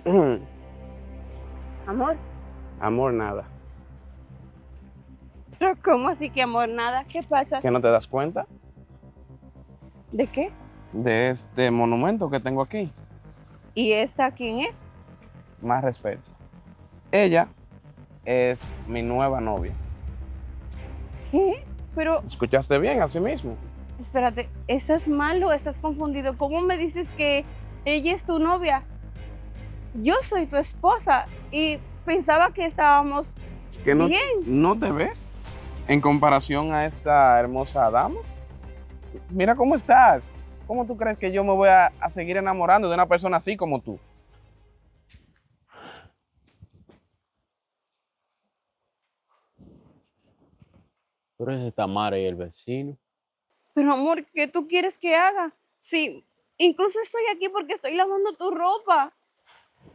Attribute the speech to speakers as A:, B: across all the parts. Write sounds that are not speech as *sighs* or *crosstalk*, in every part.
A: *clears throat* ¿Amor?
B: Amor, nada.
A: ¿Pero cómo así que amor, nada? ¿Qué pasa? ¿Que no
B: te das cuenta? ¿De qué? De este monumento que tengo
A: aquí. ¿Y esta quién es?
B: Más respeto. Ella es mi nueva novia.
A: ¿Qué? Pero...
B: ¿Escuchaste bien así mismo?
A: Espérate, ¿eso es malo? ¿Estás confundido? ¿Cómo me dices que ella es tu novia? yo soy tu esposa y pensaba que estábamos bien.
B: ¿No te ves en comparación a esta hermosa dama? Mira cómo estás. ¿Cómo tú crees que yo me voy a, seguir enamorando de una persona así como tú?
C: Pero ese está madre y el vecino.
A: Pero amor, ¿qué tú quieres que haga? Sí, incluso estoy aquí porque estoy lavando tu ropa.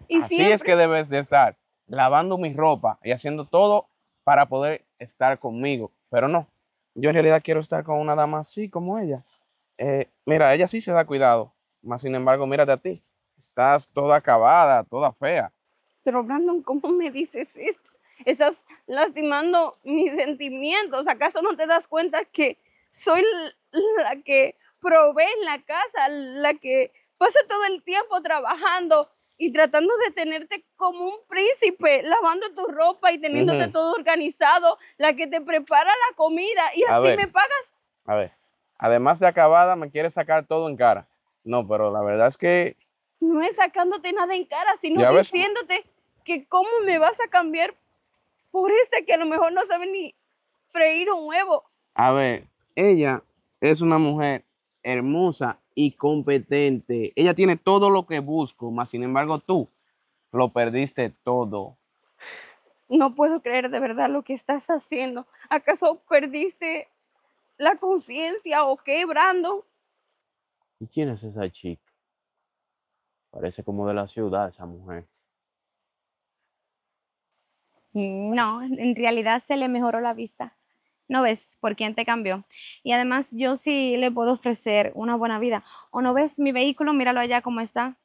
A: Y Así es que
B: debes de estar, lavando mi ropa y haciendo todo para poder estar conmigo. Pero no, yo en realidad quiero estar con una dama así como ella. Eh, mira, ella sí se da cuidado, más sin embargo, mírate a ti. Estás toda acabada, toda fea.
A: Pero Brandon, ¿cómo me dices esto? Estás lastimando mis sentimientos. ¿Acaso no te das cuenta que soy la que provee en la casa, la que pasa todo el tiempo trabajando, y tratando de tenerte como un príncipe, lavando tu ropa y teniéndote todo organizado, la que te prepara la comida y así me pagas.
B: A ver, además de acabada, me quieres sacar todo en cara. No, pero la verdad es que...
A: No es sacándote nada en cara, sino diciéndote que cómo me vas a cambiar por este que a lo mejor no sabe ni freír un huevo.
B: A ver, ella es una mujer hermosa y competente. Ella tiene todo lo que busco, mas sin embargo tú lo perdiste todo.
A: No puedo creer de verdad lo que estás haciendo. ¿Acaso perdiste la conciencia o qué, Brandon?
C: ¿Y quién es esa chica? Parece como de la ciudad esa mujer.
D: Mm, no, en realidad se le mejoró la vista no ves por quién te cambió. Y además yo sí le puedo ofrecer una buena vida. O no ves mi vehículo, míralo allá cómo está.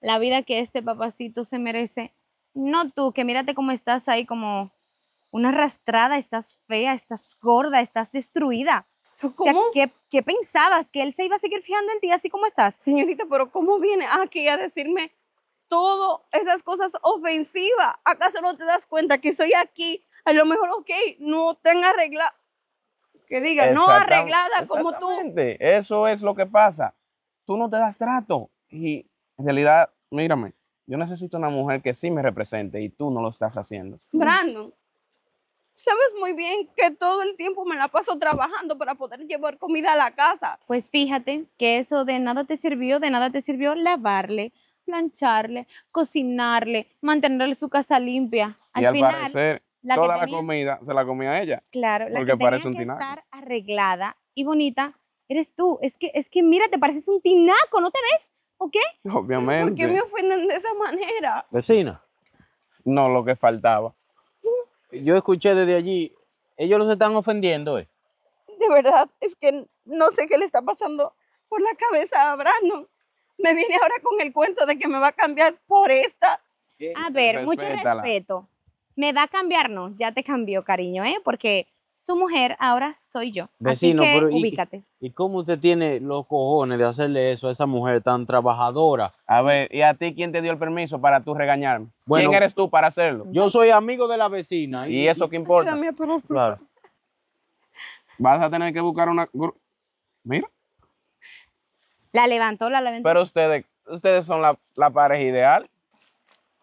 D: La vida que este papacito se merece. No tú, que mírate cómo estás ahí como una arrastrada, estás fea, estás gorda, estás destruida. ¿Cómo? ¿qué, ¿qué, pensabas? ¿Que él se iba a seguir fijando en ti así como estás? Señorita, pero ¿cómo viene
A: aquí a decirme todas esas cosas ofensivas? ¿Acaso no te das cuenta que soy aquí? A lo mejor, ok, no tenga regla que diga, no arreglada como tú.
B: Eso es lo que pasa. Tú no te das trato. Y en realidad, mírame, yo necesito una mujer que sí me represente y tú no lo estás haciendo.
A: Brandon, sabes muy bien que todo el tiempo me la paso trabajando para poder
D: llevar comida a la casa. Pues fíjate que eso de nada te sirvió, de nada te sirvió lavarle, plancharle, cocinarle, mantenerle su casa limpia. Al, y final,
B: toda la comida se la comía ella.
D: Claro, la que que estar arreglada y bonita eres tú. Es que, es que mira, te pareces un tinaco, ¿no te ves? ¿O qué? *laughs* Obviamente. ¿Por qué me ofenden de esa manera?
C: Vecina. No, lo que faltaba. Mm. Yo escuché desde allí, ellos los están ofendiendo, eh.
A: De verdad, es que no sé qué le está pasando por la cabeza a Me viene ahora con
D: el cuento de que me va a cambiar por esta. A ver, mucho respeto. Me va a cambiar, no, ya te cambió, cariño, ¿eh? Porque su mujer ahora soy yo. Vecino, ubícate.
C: ¿Y cómo usted tiene los cojones de hacerle eso a esa mujer tan trabajadora? A ver, ¿y a ti quién te dio el permiso para tú regañarme? ¿Quién eres tú para hacerlo? Yo soy amigo de
B: la vecina. ¿Y, eso qué importa? Claro. Vas a tener que buscar una... Mira.
D: La levantó, la levantó.
B: Pero ustedes, ustedes son la, la pareja ideal.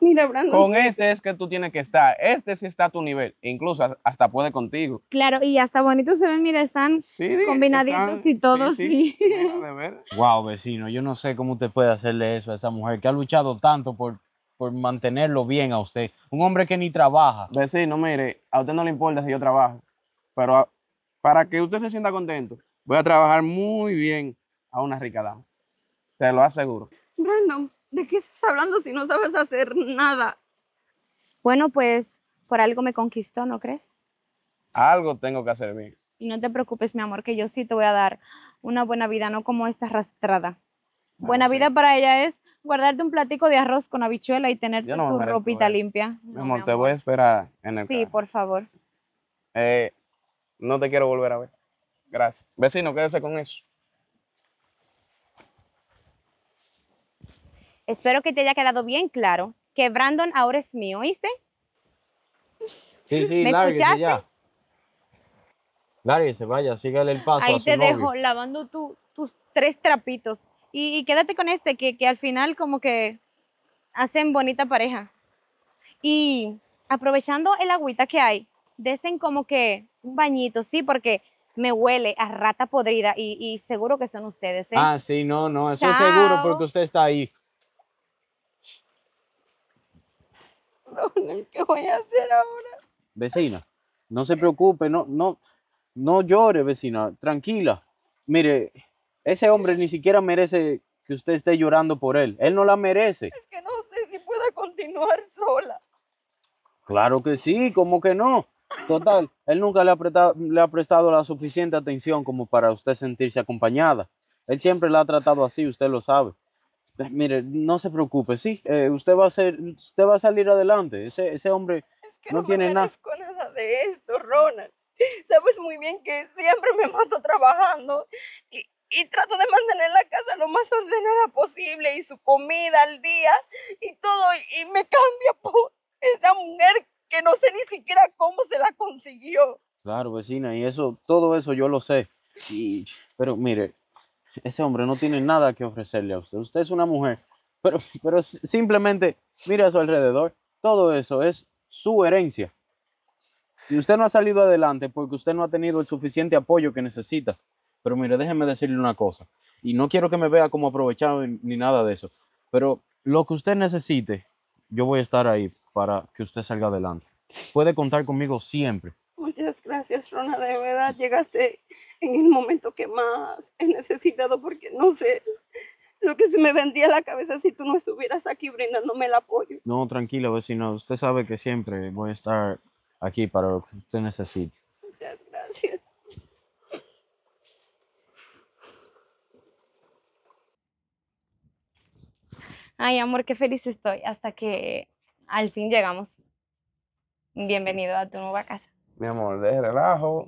D: Brandon. Con
B: este es que tú tienes que estar. Este sí
C: está a tu nivel. E incluso hasta puede contigo.
D: Claro, y hasta bonito se ven, mira, están combinaditos y todo. Sí,
C: wow, vecino, yo no sé cómo usted puede hacerle eso a esa mujer que ha luchado tanto por, por mantenerlo bien a usted. Un hombre que ni trabaja.
B: Vecino, mire, a usted no le importa si yo trabajo. Pero para que usted se sienta contento, voy a trabajar muy bien a una rica dama. Te lo aseguro.
A: Brandon,
D: ¿De qué estás hablando si no sabes hacer nada? Bueno, pues por algo me conquistó, ¿no crees?
B: Algo tengo que hacer bien.
D: Y no te preocupes, mi amor, que yo sí te voy a dar una buena vida, no como esta arrastrada. buena vida para ella es guardarte un platico de arroz con habichuela y tener tu ropita limpia. mi, amor, te
B: voy a esperar en el
D: Sí, por favor.
B: Eh, no te quiero volver a ver. Gracias. Vecino, quédese con eso.
D: Espero que te haya quedado bien claro que Brandon ahora es mío, ¿oíste?
C: Sí, sí, ¿Me lárguese escuchaste? ya. se vaya, sígale el paso. Ahí te dejo
D: lavando tus tres trapitos. Y, quédate con este, que, al final como que hacen bonita pareja. Y aprovechando el agüita que hay, desen como que un bañito, sí, porque me huele a rata podrida y, seguro que son ustedes. ¿eh? Ah,
C: sí, no, no, eso es seguro porque usted está ahí.
D: *laughs* ¿qué voy a hacer
A: ahora?
C: Vecina, no se preocupe, no, no, no llore, vecina, tranquila. Mire, ese hombre ni siquiera merece que usted esté llorando por él. Él no la merece. Es
A: que no sé si pueda continuar sola.
C: Claro que sí, como que no? Total, él nunca le ha, le ha prestado la suficiente atención como para usted sentirse acompañada. Él siempre la ha tratado así, usted lo sabe mire, no se preocupe, sí, eh, usted, va a ser, usted va a salir adelante. Ese, ese hombre es que no, no tiene nada.
A: nada de esto, Ronald. Sabes muy bien que siempre me mato trabajando y, trato de mantener la casa lo más ordenada posible y su comida al día y todo. Y me cambia por esa mujer que no sé ni siquiera cómo se la consiguió.
C: Claro, vecina, y eso, todo eso yo lo sé. Sí, pero mire, ese hombre no tiene nada que ofrecerle a usted. Usted es una mujer, pero, pero simplemente mire a su alrededor. Todo eso es su herencia. Y usted no ha salido adelante porque usted no ha tenido el suficiente apoyo que necesita. Pero mire, déjeme decirle una cosa. Y no quiero que me vea como aprovechado ni nada de eso. Pero lo que usted necesite, yo voy a estar ahí para que usted salga adelante. Puede contar conmigo siempre
A: gracias, Rona, de verdad llegaste en el momento que más he necesitado porque no sé lo que se me vendría a la cabeza si tú no estuvieras aquí brindándome el apoyo.
C: No, tranquilo, vecino, usted sabe que siempre voy a estar aquí para lo que usted necesite.
A: Muchas gracias.
D: Ay, amor, qué feliz estoy hasta que al fin llegamos. Bienvenido a tu nueva casa
B: mi amor, de relajo,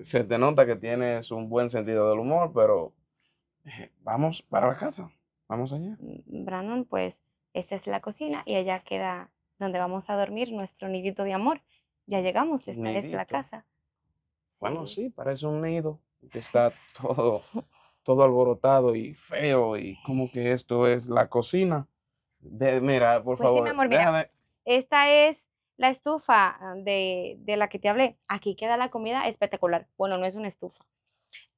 B: se te nota que tienes un buen sentido del humor, pero eh, vamos para la casa, vamos allá. Mm,
D: Brandon, pues esa es la cocina y allá queda donde vamos a dormir nuestro nidito de amor. Ya llegamos, esta es la casa.
B: Bueno, sí. parece un nido que está todo, todo alborotado y feo y como que esto es la cocina. De, mira, por pues favor. Sí,
D: esta es la estufa ah, de, la que te hablé, aquí queda la comida espectacular. Bueno, no es una estufa.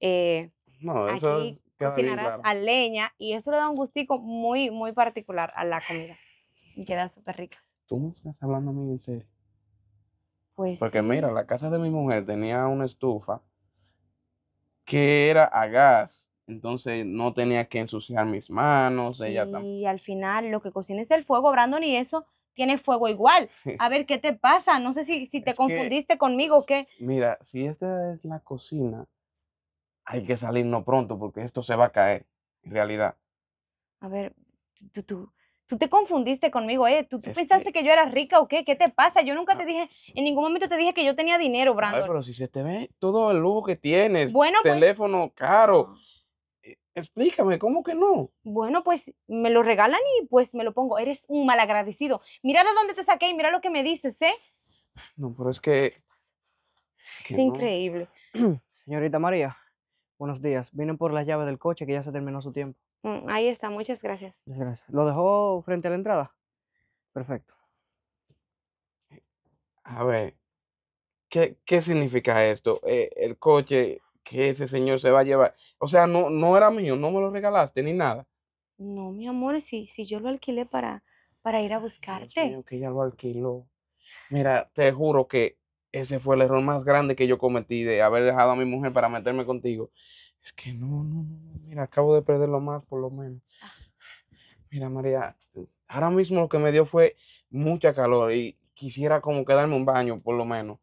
D: Eh, no, eso aquí es cocinarás a leña y eso le da un gustico muy, muy particular a la comida. Y queda súper rica.
B: ¿Tú me estás hablando a en serio?
D: Pues. Porque mira, la
B: casa de mi mujer tenía una estufa que era a gas. Entonces no tenía que ensuciar mis manos, ella
D: Y al final lo que cocina es el fuego, Brandon, y eso tiene fuego igual. A ver, ¿qué te pasa? No sé si, si te confundiste conmigo o qué.
B: Mira, si esta es la cocina, hay que salirnos pronto porque esto se va a caer, en realidad.
D: A ver, tú, tú, te confundiste conmigo, ¿eh? ¿Tú, pensaste que... yo era rica o qué? ¿Qué te pasa? Yo nunca ah. te dije, en ningún momento te dije que yo tenía dinero, Brandon.
B: pero si se te ve todo el lujo que tienes, pues teléfono caro. Explícame, ¿cómo que no?
D: Bueno, pues me lo regalan y pues me lo pongo. Eres un malagradecido. Mira de dónde te saqué y mira lo que me dices, ¿eh?
B: No, pero es que...
D: Es, increíble.
B: *clears throat* Señorita María, buenos días. Vienen por las llaves del coche que ya se terminó su tiempo.
D: Mm, ahí está, muchas gracias.
B: gracias. ¿Lo
C: dejó frente a la entrada? Perfecto.
B: Eh, a ver, ¿qué, significa esto? Eh, el coche que ese señor se va a llevar. O sea, no, no era mío, no me lo regalaste ni nada.
D: No, mi amor, si, si yo lo alquilé para, para ir a buscarte. creo
B: que ya lo alquiló. Mira, te juro que ese fue el error más grande que yo cometí de haber dejado a mi mujer para meterme contigo. Es que no, no, no, mira, acabo de perderlo más por lo menos. Ah. Mira, María, ahora mismo lo que me dio fue mucha calor y quisiera como quedarme un baño por lo menos.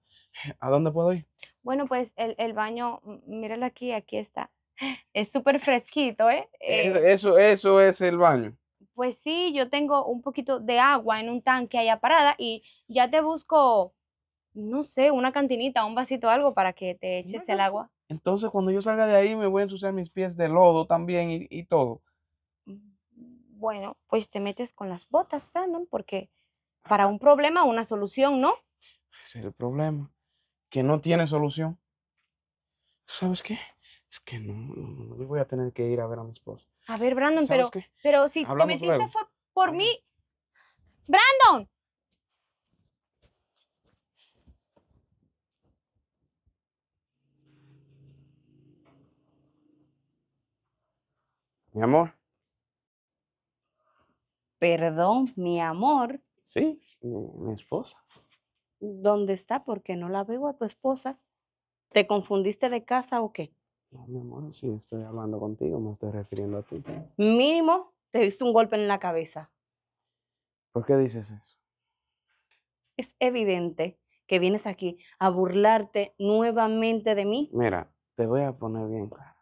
B: ¿A dónde puedo ir?
D: Bueno, pues el, baño, míralo aquí, aquí está. *laughs* Es súper fresquito, ¿eh? Eh,
B: ¿eh? Eso, eso es el baño.
D: Pues sí, yo tengo un poquito de agua en un tanque allá parada y ya te busco, no sé, una cantinita, un vasito, algo para que te eches el agua.
B: Entonces, cuando yo salga de ahí, me voy a ensuciar mis pies de lodo también y, y todo.
D: Mm, bueno, pues te metes con las botas, Brandon, porque para un problema, una solución, ¿no?
B: Es el problema que no tiene solución, ¿sabes qué? Es que no, voy a tener que ir a ver a mi esposa.
D: A ver, Brandon, pero, pero si te metiste fue por mí. ¡Brandon!
B: Mi amor.
A: Perdón, mi amor. Sí, mi esposa. ¿Dónde está? Porque no la veo a tu esposa. ¿Te confundiste de casa o qué? No, mi
B: amor, sí estoy hablando contigo, me estoy refiriendo a ti.
A: Mínimo, te diste un golpe en la cabeza.
B: ¿Por qué dices eso?
A: Es evidente que vienes aquí a burlarte nuevamente de mí.
B: Mira, te voy a poner bien claro.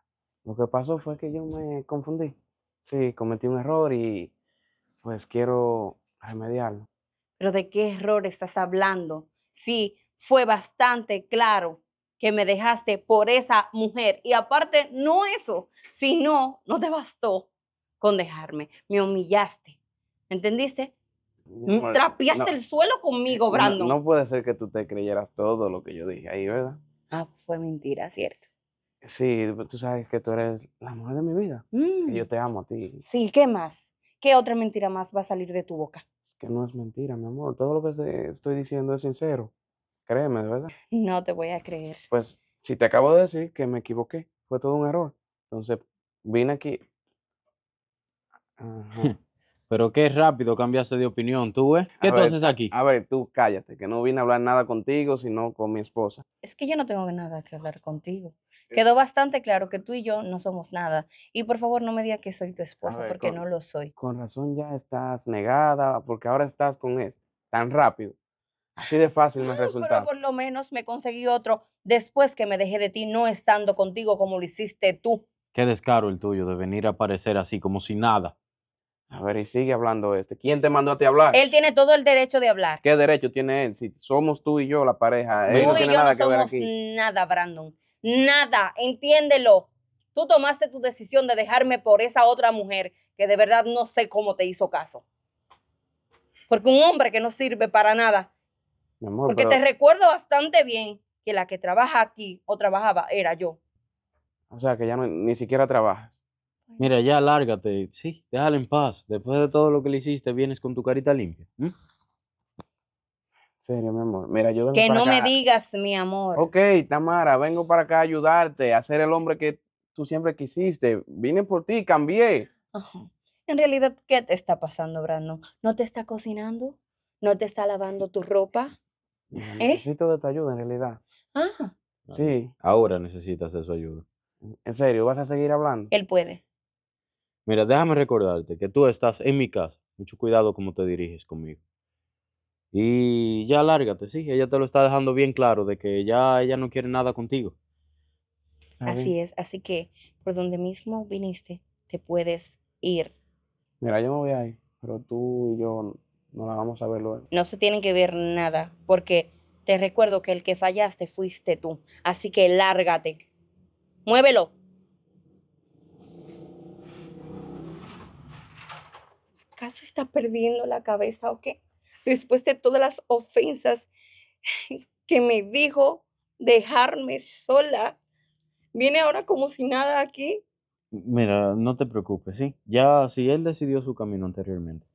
B: Lo que pasó fue que yo me confundí. Sí, cometí un error y pues quiero remediarlo.
A: ¿Pero de qué error estás hablando? sí, fue bastante claro que me dejaste por esa mujer. Y aparte, no eso, sino, no te bastó con dejarme, me humillaste. ¿Entendiste?
B: Mm, trapeaste el
A: suelo conmigo, eh, Brando. No,
B: puede ser que tú te creyeras todo lo que yo dije ahí, ¿verdad?
A: Ah, fue mentira, cierto.
B: Sí, pues, tú sabes que tú eres la mujer de mi vida. Y yo mm. te amo a ti.
A: Sí, ¿qué más? ¿Qué otra mentira más va a salir de tu boca?
B: no es mentira, mi amor. Todo lo que estoy diciendo es sincero. Créeme, de verdad.
A: No te voy a creer.
B: Pues si te acabo de decir que me equivoqué, fue todo un
C: error. Entonces, vine aquí.
B: *laughs*
C: Pero qué rápido cambiaste de opinión, tú, ¿eh? ¿Qué tú
B: haces aquí? A ver, tú cállate, que no vine a hablar nada contigo, sino con mi esposa.
A: Es que yo no tengo nada que hablar contigo. Quedó bastante claro que tú y yo no somos nada. Y por favor, no me digas que soy tu esposa, porque no lo soy.
B: Con razón ya estás negada, porque ahora estás con este, tan rápido. Así de fácil me resultó. Pero por
A: lo menos me conseguí otro después que me dejé de ti, no estando contigo como lo hiciste tú.
C: Qué descaro el tuyo de venir a aparecer así como si nada. A ver, y sigue hablando este. ¿Quién te mandó a ti hablar?
B: Él
A: tiene todo el derecho de hablar.
C: ¿Qué derecho tiene él? Si somos tú y yo
B: la pareja, él tú no y tiene yo nada no que somos ver aquí.
A: Nada, Brandon nada, entiéndelo. Tú tomaste tu decisión de dejarme por esa otra mujer que de verdad no sé cómo te hizo caso. Porque un hombre que no sirve para nada. porque te recuerdo bastante bien que la que trabaja aquí o trabajaba era yo.
C: O sea, que ya no, ni siquiera trabajas. Mira, ya lárgate, sí, déjala en paz. Después de todo lo que le hiciste, vienes con tu carita limpia
B: serio, mi amor. Mira, yo vengo que no me digas,
A: mi amor. Ok,
B: Tamara, vengo para acá a ayudarte, a ser el hombre que tú siempre quisiste. Vine por ti, cambié.
A: En realidad, ¿qué te está pasando, Brando? ¿No te está cocinando? ¿No te está lavando tu ropa? ¿Eh?
B: Necesito de tu ayuda, en realidad. Ah.
C: sí. Ahora necesitas de su ayuda. ¿En serio? ¿Vas a seguir hablando? Él puede. Mira, déjame recordarte que tú estás en mi casa. Mucho cuidado cómo te diriges conmigo. Y ya lárgate, sí. Ella te lo está dejando bien claro de que ya ella no quiere nada contigo.
A: Así es. Así que por donde mismo viniste, te puedes ir.
C: Mira, yo me voy ahí.
B: pero tú y yo no la vamos a ver luego.
A: No se tienen que ver nada, porque te recuerdo que el que fallaste fuiste tú. Así que lárgate. Muévelo. ¿Acaso está perdiendo la cabeza o qué? después de todas las ofensas que me dijo dejarme sola, viene ahora como si nada aquí.
C: Mira, no te preocupes, sí. Ya, si él decidió su camino anteriormente.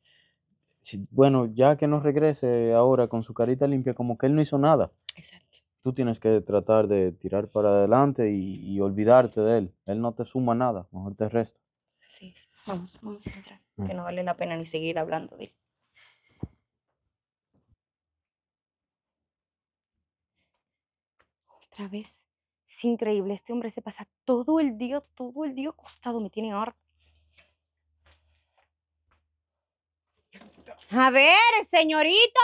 C: bueno, ya que no regrese ahora con su carita limpia, como que él no hizo nada. Exacto. Tú tienes que tratar de tirar para adelante y, olvidarte de él. Él no te suma nada, mejor te resta.
A: Sí, Vamos, vamos a entrar, que no vale la pena ni seguir hablando de él.
D: vez. Es increíble, este hombre se pasa todo el día, todo el día acostado, me tiene ahora. A ver, señorito,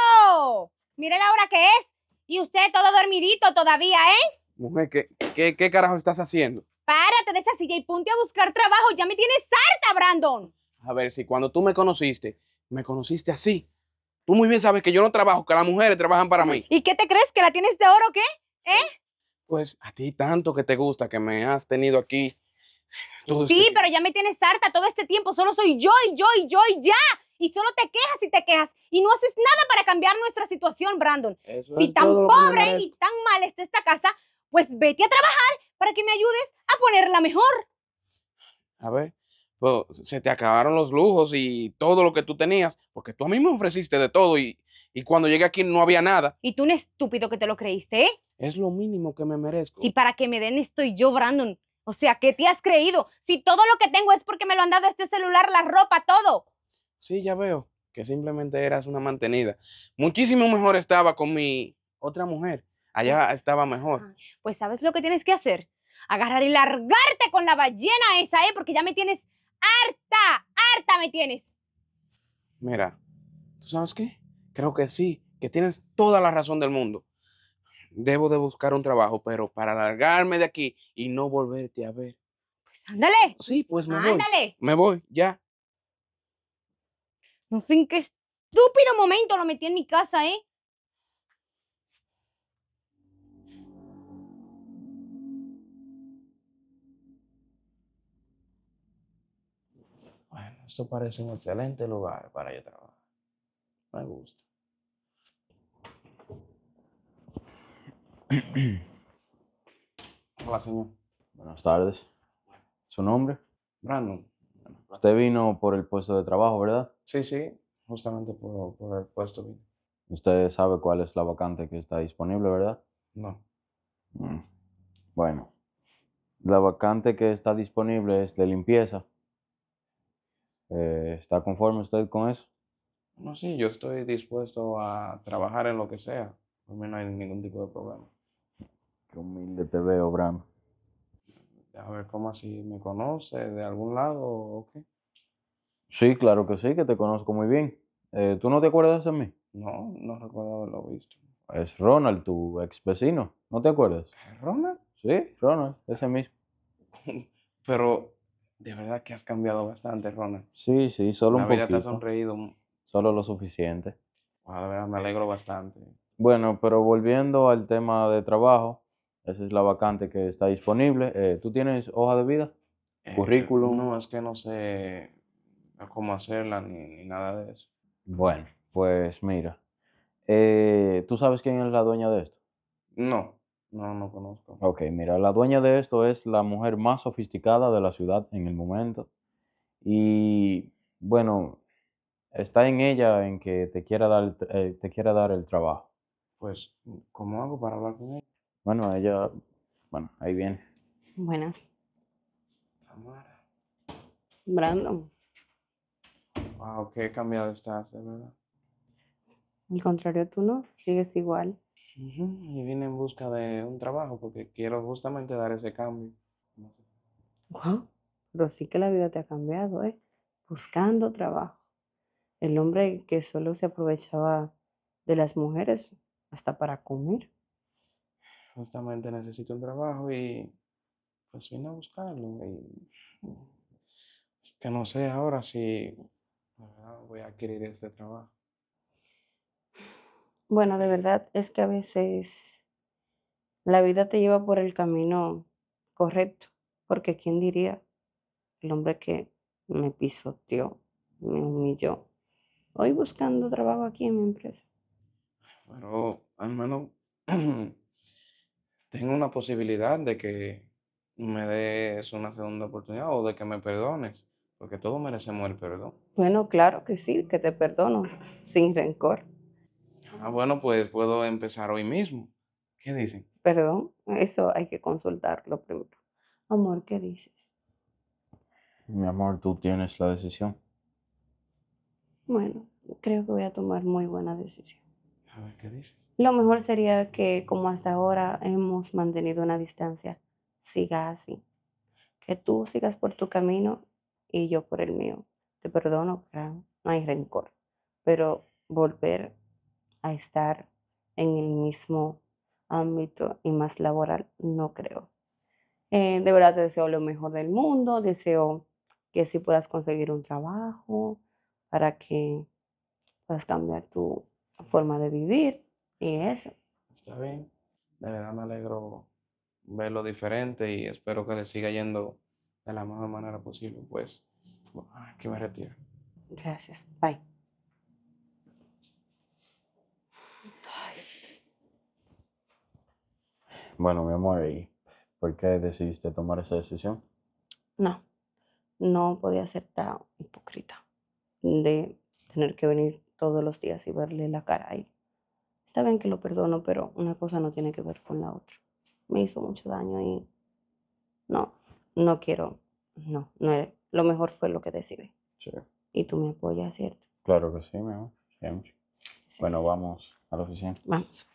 D: mire la hora que es. Y usted todo dormidito todavía, ¿eh?
B: Mujer, ¿qué, carajo estás haciendo?
D: Párate de esa silla y ponte a buscar trabajo. Ya me tienes harta, Brandon.
B: A ver, si cuando tú me conociste, me conociste así. Tú muy bien sabes que yo no trabajo, que las mujeres trabajan para mí.
D: ¿Y qué te crees? ¿Que la tienes de oro qué? ¿Eh?
B: Pues a ti tanto que te gusta que me has tenido aquí. *sighs* sí, este
D: pero ya me tienes harta todo este tiempo. Solo soy yo y yo y yo y ya. Y solo te quejas y te quejas. Y no haces nada para cambiar nuestra situación, Brandon. si tan pobre y tan mal está esta casa, pues vete a trabajar para que me ayudes a ponerla mejor.
B: A ver, pues, se te acabaron los lujos y todo lo que tú tenías, porque tú a mí me ofreciste de todo y, y cuando llegué aquí no había nada.
D: Y tú un estúpido que te lo creíste, ¿eh?
B: Es lo mínimo que me merezco. y
D: para que me den estoy yo, Brandon. O sea, ¿qué te has creído? Si todo lo que tengo es porque me lo han dado este celular, la ropa, todo. Sí, ya
B: veo que simplemente eras una mantenida. Muchísimo mejor estaba con mi otra mujer. Allá estaba mejor.
D: Pues sabes lo que tienes que hacer. Agarrar y largarte con la ballena esa, ¿eh? Porque ya me tienes harta, harta me tienes.
B: Mira, ¿tú sabes qué? Creo que sí, que tienes toda la razón del mundo debo de buscar un trabajo, pero para largarme de aquí y no volverte a ver.
D: Pues ándale. Sí, pues me voy. Ándale.
B: Me voy, ya.
D: No sé en qué estúpido momento lo metí en mi casa, ¿eh?
B: Bueno, esto parece un excelente lugar
C: para yo trabajar.
B: Me gusta. *clears throat* Hola, señor.
C: Buenas tardes. ¿Su nombre? Brandon. Usted vino por el puesto de trabajo, ¿verdad?
B: Sí, sí, justamente por, el puesto.
C: Usted sabe cuál es la vacante que está disponible, ¿verdad? No. Mm. Bueno, la vacante que está disponible es de limpieza. Eh, ¿Está conforme usted con eso?
B: No, sí, yo estoy dispuesto a trabajar en lo que sea. Por mí no hay ningún tipo de problema.
C: Qué humilde te veo, Bran.
B: A ver, ¿cómo así?
C: ¿Me conoce de algún lado o qué? Sí, claro que sí, que te conozco muy bien. Eh, ¿Tú no te acuerdas de mí? No, no recuerdo lo visto. Es Ronald, tu ex vecino. ¿No te acuerdas? ¿Ronald? Sí, Ronald, ese mismo. *laughs*
B: Pero de verdad que has cambiado bastante, Ronald.
C: Sí, sí, solo un poquito. La te sonreído. Solo lo suficiente.
B: A me alegro bastante.
C: Bueno, pero volviendo al tema de trabajo, esa es la vacante que está disponible. Eh, ¿Tú tienes hoja de vida?
B: Eh, ¿Currículum? No, es que no sé cómo hacerla ni, nada
C: de eso. Bueno, pues mira. Eh, ¿Tú sabes quién es la dueña de esto? No, no, no conozco. Ok, mira, la dueña de esto es la mujer más sofisticada de la ciudad en el momento. Y bueno, está en ella en que te quiera dar, te quiera dar el trabajo. Pues, ¿cómo
A: hago para hablar con ella?
C: Bueno, ella. Bueno, ahí viene.
A: Buenas. Brandon.
C: Wow, qué cambiado
B: estás, de verdad.
A: Al contrario, tú no, sigues igual. Y
B: vine en busca de un trabajo porque quiero justamente dar ese cambio.
A: Wow, pero sí que la vida te ha cambiado, ¿eh? Buscando trabajo. El hombre que solo se aprovechaba de las mujeres hasta para comer
B: justamente necesito un trabajo y pues vine a buscarlo. Y que no sé ahora si ah, voy a adquirir este trabajo.
A: Bueno, de verdad es que a veces la vida te lleva por el camino correcto, porque ¿quién diría? El hombre que me pisoteó, me humilló, hoy buscando trabajo aquí en mi empresa. Pero hermano...
B: *clears throat* tengo una posibilidad de que me des una segunda oportunidad o de que me perdones, porque todos merecemos el perdón.
A: Bueno, claro que sí, que te perdono, sin rencor.
B: Ah, bueno, pues puedo empezar hoy mismo.
A: ¿Qué dicen? Perdón, eso hay que consultarlo primero. Amor, ¿qué dices?
C: Mi amor, tú tienes la decisión.
A: Bueno, creo que voy a tomar muy buena decisión. A ver, ¿qué dices? Lo mejor sería que, como hasta ahora hemos mantenido una distancia, siga así. Que tú sigas por tu camino y yo por el mío. Te perdono, no hay rencor. Pero volver a estar en el mismo ámbito y más laboral, no creo. Eh, de verdad te deseo lo mejor del mundo, deseo que si sí puedas conseguir un trabajo para que puedas cambiar tu forma de vivir y eso. Está bien. De verdad me alegro
B: verlo diferente y espero que le siga yendo de la mejor manera posible. Pues bueno, aquí me retiro.
A: Gracias. Bye.
C: Bueno, mi amor, ¿y por qué decidiste tomar esa decisión?
A: No, no podía ser tan hipócrita de tener que venir todos los días y verle la cara ahí. Está bien que lo perdono, pero una cosa no tiene que ver con la otra. Me hizo mucho daño y no, no quiero, no, no lo mejor fue lo que decidí. Sí. Y tú me apoyas, ¿cierto? Claro
C: que sí, mi amor. bueno, vamos a la oficina.
D: Vamos.